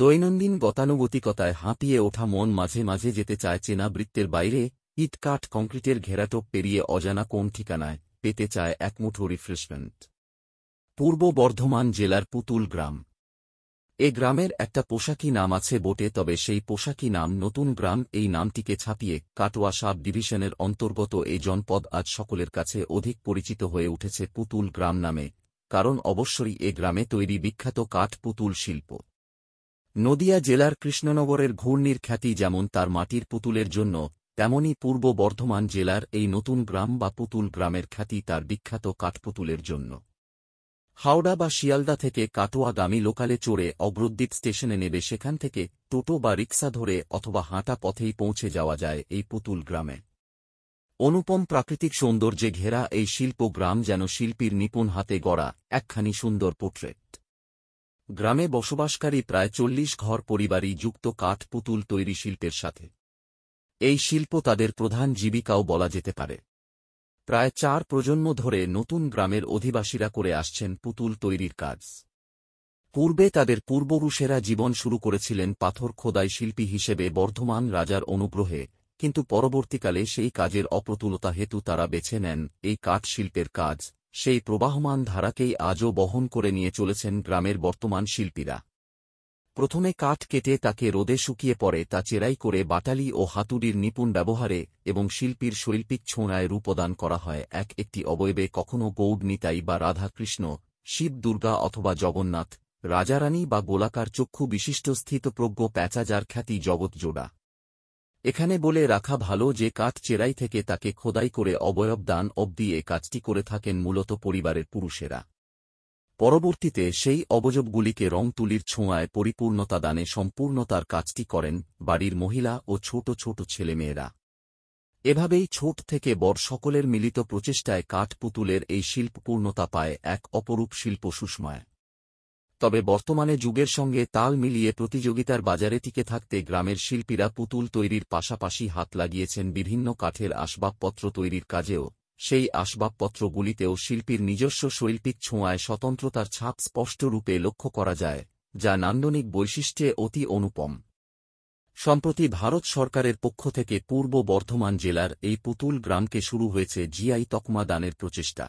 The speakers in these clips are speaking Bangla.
দৈনন্দিন গতানুগতিকতায় হাঁপিয়ে ওঠা মন মাঝে মাঝে যেতে চায় চেনা বৃত্তের বাইরে ইটকাট কংক্রিটের ঘেরাটোপ পেরিয়ে অজানা কোন ঠিকানায় পেতে চায় একমুঠো রিফ্রেশমেন্ট পূর্ব বর্ধমান জেলার পুতুল গ্রাম এ গ্রামের একটা পোশাকি নাম আছে বটে তবে সেই পোশাকি নাম নতুন গ্রাম এই নামটিকে ছাপিয়ে কাটোয়া সাব ডিভিশনের অন্তর্গত এই জনপদ আজ সকলের কাছে অধিক পরিচিত হয়ে উঠেছে পুতুল গ্রাম নামে কারণ অবশ্যই এ গ্রামে তৈরি বিখ্যাত কাঠ পুতুল শিল্প নদিয়া জেলার কৃষ্ণনগরের ঘূর্ণির খ্যাতি যেমন তার মাটির পুতুলের জন্য তেমনই পূর্ব বর্ধমান জেলার এই নতুন গ্রাম বা পুতুল গ্রামের খ্যাতি তার বিখ্যাত কাঠপুতুলের জন্য হাওড়া বা শিয়ালদা থেকে কাটোয়াগামী লোকালে চড়ে অগ্রদ্বীপ স্টেশনে নেবে সেখান থেকে টোটো বা রিক্সা ধরে অথবা হাঁটা পথেই পৌঁছে যাওয়া যায় এই পুতুল গ্রামে অনুপম প্রাকৃতিক সৌন্দর্যে ঘেরা এই শিল্প গ্রাম যেন শিল্পীর নিপুণ হাতে গড়া একখানি সুন্দর পোট্রেট গ্রামে বসবাসকারী প্রায় চল্লিশ ঘর পরিবারই যুক্ত কাঠ পুতুল তৈরি শিল্পের সাথে এই শিল্প তাদের প্রধান জীবিকাও বলা যেতে পারে প্রায় চার প্রজন্ম ধরে নতুন গ্রামের অধিবাসীরা করে আসছেন পুতুল তৈরির কাজ পূর্বে তাদের পূর্বপুরুষেরা জীবন শুরু করেছিলেন পাথর খোদাই শিল্পী হিসেবে বর্ধমান রাজার অনুগ্রহে কিন্তু পরবর্তীকালে সেই কাজের অপ্রতুলতা হেতু তারা বেছে নেন এই কাঠ শিল্পের কাজ সেই প্রবাহমান ধারাকেই আজও বহন করে নিয়ে চলেছেন গ্রামের বর্তমান শিল্পীরা প্রথমে কাঠ কেটে তাকে রোদে শুকিয়ে পরে তা চেরাই করে বাটালি ও হাতুড়ির নিপুণ ব্যবহারে এবং শিল্পীর শৈল্পিক ছোঁড়ায় রূপদান করা হয় এক একটি অবয়বে কখনও গৌড নিতাই বা রাধাকৃষ্ণ শিব দুর্গা অথবা জগন্নাথ রাজারানী বা গোলাকার চক্ষু বিশিষ্ট স্থিত প্রজ্ঞ প্যাচাজার খ্যাতি জগৎজোড়া এখানে বলে রাখা ভালো যে কাঠ চেরাই থেকে তাকে খোদাই করে অবয়ব দান অবধি এ কাজটি করে থাকেন মূলত পরিবারের পুরুষেরা পরবর্তীতে সেই অবজবগুলিকে রং তুলির ছোঁয়ায় পরিপূর্ণতা দানে সম্পূর্ণতার কাজটি করেন বাড়ির মহিলা ও ছোট ছোট ছেলেমেয়েরা এভাবেই ছোট থেকে বড় সকলের মিলিত প্রচেষ্টায় কাঠ পুতুলের এই শিল্পপূর্ণতা পায় এক অপরূপ শিল্প সুষময় তবে বর্তমানে যুগের সঙ্গে তাল মিলিয়ে প্রতিযোগিতার বাজারে টিকে থাকতে গ্রামের শিল্পীরা পুতুল তৈরির পাশাপাশি হাত লাগিয়েছেন বিভিন্ন কাঠের আসবাবপত্র তৈরির কাজেও সেই আসবাবপত্রগুলিতেও শিল্পীর নিজস্ব শৈল্পিক ছোঁয়ায় স্বতন্ত্রতার ছাপ স্পষ্ট রূপে লক্ষ্য করা যায় যা নান্দনিক বৈশিষ্ট্যে অতি অনুপম সম্প্রতি ভারত সরকারের পক্ষ থেকে পূর্ব বর্ধমান জেলার এই পুতুল গ্রামকে শুরু হয়েছে জিআই তকমা দানের প্রচেষ্টা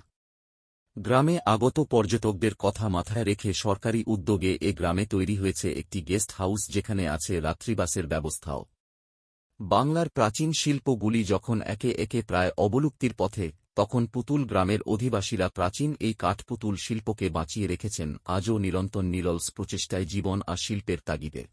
গ্রামে আগত পর্যটকদের কথা মাথায় রেখে সরকারি উদ্যোগে এ গ্রামে তৈরি হয়েছে একটি গেস্ট হাউস যেখানে আছে রাত্রিবাসের ব্যবস্থাও বাংলার প্রাচীন শিল্পগুলি যখন একে একে প্রায় অবলুপ্তির পথে তখন পুতুল গ্রামের অধিবাসীরা প্রাচীন এই কাঠপুতুল শিল্পকে বাঁচিয়ে রেখেছেন আজও নিরন্তর নিরলস প্রচেষ্টায় জীবন আর শিল্পের তাগিদে